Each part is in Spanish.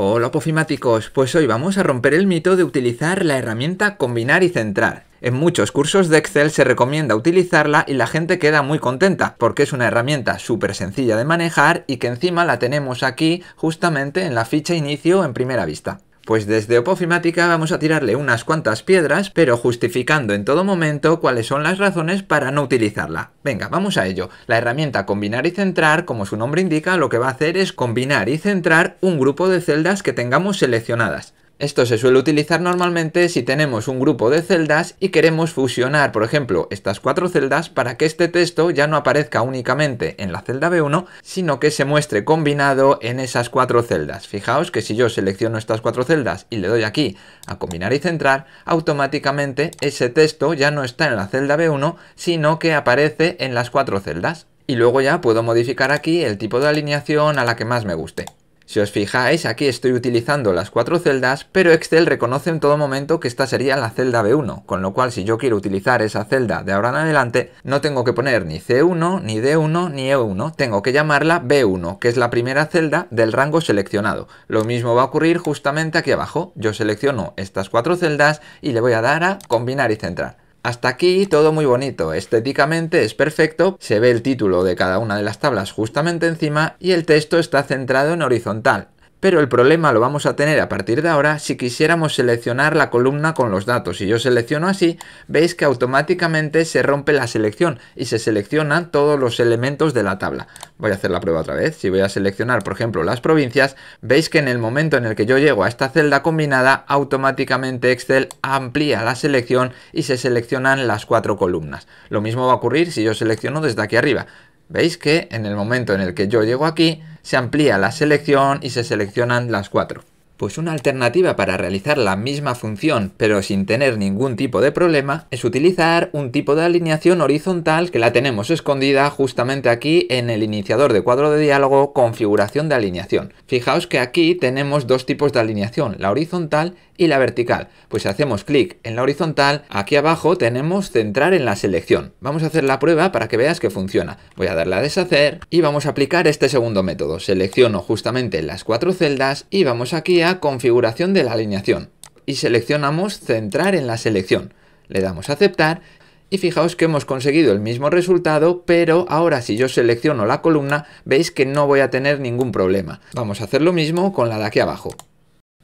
Hola pofimáticos, pues hoy vamos a romper el mito de utilizar la herramienta combinar y centrar. En muchos cursos de Excel se recomienda utilizarla y la gente queda muy contenta porque es una herramienta súper sencilla de manejar y que encima la tenemos aquí justamente en la ficha inicio en primera vista. Pues desde Opofimática vamos a tirarle unas cuantas piedras, pero justificando en todo momento cuáles son las razones para no utilizarla. Venga, vamos a ello. La herramienta combinar y centrar, como su nombre indica, lo que va a hacer es combinar y centrar un grupo de celdas que tengamos seleccionadas. Esto se suele utilizar normalmente si tenemos un grupo de celdas y queremos fusionar, por ejemplo, estas cuatro celdas para que este texto ya no aparezca únicamente en la celda B1, sino que se muestre combinado en esas cuatro celdas. Fijaos que si yo selecciono estas cuatro celdas y le doy aquí a combinar y centrar, automáticamente ese texto ya no está en la celda B1, sino que aparece en las cuatro celdas. Y luego ya puedo modificar aquí el tipo de alineación a la que más me guste. Si os fijáis, aquí estoy utilizando las cuatro celdas, pero Excel reconoce en todo momento que esta sería la celda B1, con lo cual si yo quiero utilizar esa celda de ahora en adelante, no tengo que poner ni C1, ni D1, ni E1, tengo que llamarla B1, que es la primera celda del rango seleccionado. Lo mismo va a ocurrir justamente aquí abajo, yo selecciono estas cuatro celdas y le voy a dar a combinar y centrar. Hasta aquí todo muy bonito, estéticamente es perfecto, se ve el título de cada una de las tablas justamente encima y el texto está centrado en horizontal, pero el problema lo vamos a tener a partir de ahora si quisiéramos seleccionar la columna con los datos. Si yo selecciono así, veis que automáticamente se rompe la selección y se seleccionan todos los elementos de la tabla. Voy a hacer la prueba otra vez. Si voy a seleccionar, por ejemplo, las provincias, veis que en el momento en el que yo llego a esta celda combinada, automáticamente Excel amplía la selección y se seleccionan las cuatro columnas. Lo mismo va a ocurrir si yo selecciono desde aquí arriba. Veis que en el momento en el que yo llego aquí, se amplía la selección y se seleccionan las cuatro. Pues una alternativa para realizar la misma función pero sin tener ningún tipo de problema es utilizar un tipo de alineación horizontal que la tenemos escondida justamente aquí en el iniciador de cuadro de diálogo configuración de alineación. Fijaos que aquí tenemos dos tipos de alineación, la horizontal y la vertical. Pues hacemos clic en la horizontal, aquí abajo tenemos centrar en la selección. Vamos a hacer la prueba para que veas que funciona. Voy a darle a deshacer y vamos a aplicar este segundo método. Selecciono justamente las cuatro celdas y vamos aquí a configuración de la alineación. Y seleccionamos centrar en la selección. Le damos a aceptar y fijaos que hemos conseguido el mismo resultado, pero ahora si yo selecciono la columna, veis que no voy a tener ningún problema. Vamos a hacer lo mismo con la de aquí abajo.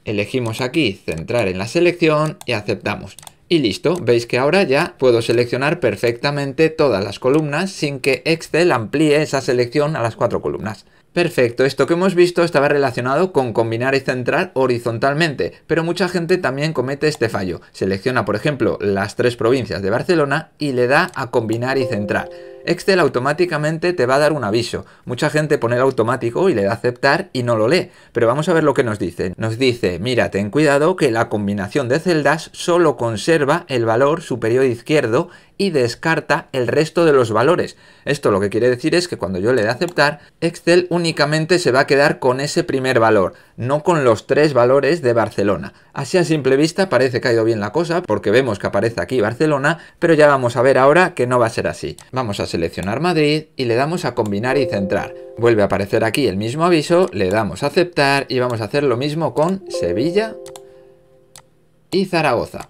Elegimos aquí centrar en la selección y aceptamos. Y listo, veis que ahora ya puedo seleccionar perfectamente todas las columnas sin que Excel amplíe esa selección a las cuatro columnas. Perfecto, esto que hemos visto estaba relacionado con combinar y centrar horizontalmente, pero mucha gente también comete este fallo. Selecciona, por ejemplo, las tres provincias de Barcelona y le da a combinar y centrar. Excel automáticamente te va a dar un aviso. Mucha gente pone el automático y le da aceptar y no lo lee. Pero vamos a ver lo que nos dice. Nos dice, mira, ten cuidado que la combinación de celdas solo conserva el valor superior izquierdo y descarta el resto de los valores. Esto lo que quiere decir es que cuando yo le dé aceptar, Excel únicamente se va a quedar con ese primer valor, no con los tres valores de Barcelona. Así a simple vista parece que ha ido bien la cosa porque vemos que aparece aquí Barcelona, pero ya vamos a ver ahora que no va a ser así. Vamos a seleccionar Madrid y le damos a combinar y centrar. Vuelve a aparecer aquí el mismo aviso, le damos a aceptar y vamos a hacer lo mismo con Sevilla y Zaragoza.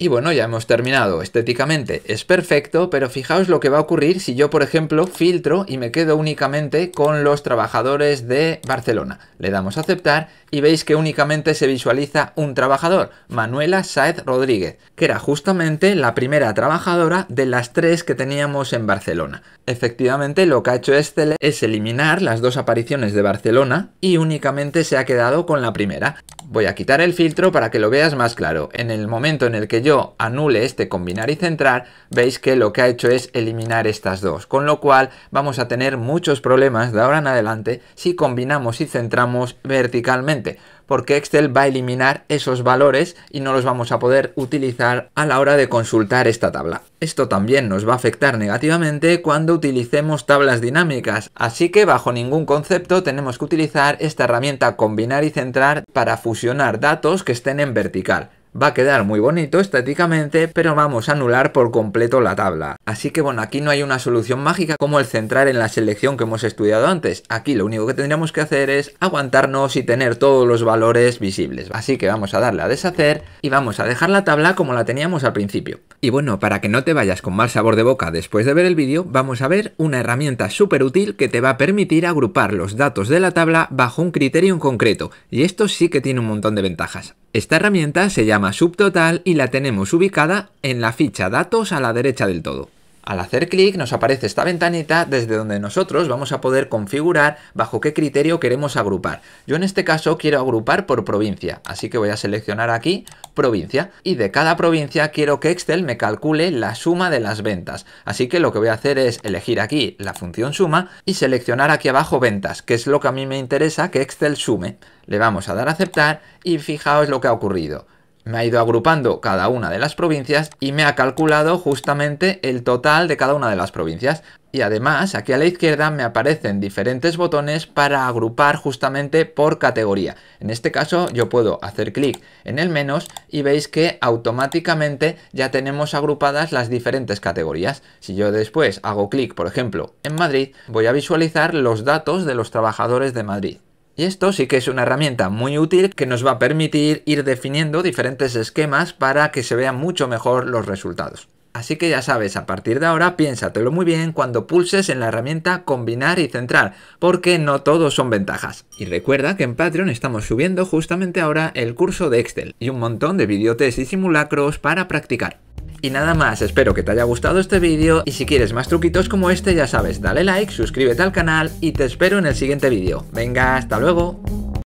Y bueno, ya hemos terminado. Estéticamente es perfecto, pero fijaos lo que va a ocurrir si yo, por ejemplo, filtro y me quedo únicamente con los trabajadores de Barcelona. Le damos a aceptar y veis que únicamente se visualiza un trabajador, Manuela Saez Rodríguez, que era justamente la primera trabajadora de las tres que teníamos en Barcelona. Efectivamente, lo que ha hecho Excel este es eliminar las dos apariciones de Barcelona y únicamente se ha quedado con la primera. Voy a quitar el filtro para que lo veas más claro. En el momento en el que yo anule este combinar y centrar, veis que lo que ha hecho es eliminar estas dos, con lo cual vamos a tener muchos problemas de ahora en adelante si combinamos y centramos verticalmente porque Excel va a eliminar esos valores y no los vamos a poder utilizar a la hora de consultar esta tabla. Esto también nos va a afectar negativamente cuando utilicemos tablas dinámicas, así que bajo ningún concepto tenemos que utilizar esta herramienta combinar y centrar para fusionar datos que estén en vertical. Va a quedar muy bonito estéticamente, pero vamos a anular por completo la tabla. Así que bueno, aquí no hay una solución mágica como el centrar en la selección que hemos estudiado antes. Aquí lo único que tendríamos que hacer es aguantarnos y tener todos los valores visibles. Así que vamos a darle a deshacer y vamos a dejar la tabla como la teníamos al principio. Y bueno, para que no te vayas con mal sabor de boca después de ver el vídeo, vamos a ver una herramienta súper útil que te va a permitir agrupar los datos de la tabla bajo un criterio en concreto, y esto sí que tiene un montón de ventajas. Esta herramienta se llama Subtotal y la tenemos ubicada en la ficha Datos a la derecha del todo. Al hacer clic nos aparece esta ventanita desde donde nosotros vamos a poder configurar bajo qué criterio queremos agrupar. Yo en este caso quiero agrupar por provincia, así que voy a seleccionar aquí provincia y de cada provincia quiero que Excel me calcule la suma de las ventas. Así que lo que voy a hacer es elegir aquí la función suma y seleccionar aquí abajo ventas, que es lo que a mí me interesa que Excel sume. Le vamos a dar a aceptar y fijaos lo que ha ocurrido me ha ido agrupando cada una de las provincias y me ha calculado justamente el total de cada una de las provincias. Y además, aquí a la izquierda me aparecen diferentes botones para agrupar justamente por categoría. En este caso yo puedo hacer clic en el menos y veis que automáticamente ya tenemos agrupadas las diferentes categorías. Si yo después hago clic, por ejemplo, en Madrid, voy a visualizar los datos de los trabajadores de Madrid. Y esto sí que es una herramienta muy útil que nos va a permitir ir definiendo diferentes esquemas para que se vean mucho mejor los resultados. Así que ya sabes, a partir de ahora piénsatelo muy bien cuando pulses en la herramienta combinar y centrar, porque no todos son ventajas. Y recuerda que en Patreon estamos subiendo justamente ahora el curso de Excel y un montón de videotes y simulacros para practicar. Y nada más, espero que te haya gustado este vídeo y si quieres más truquitos como este ya sabes, dale like, suscríbete al canal y te espero en el siguiente vídeo. Venga, hasta luego.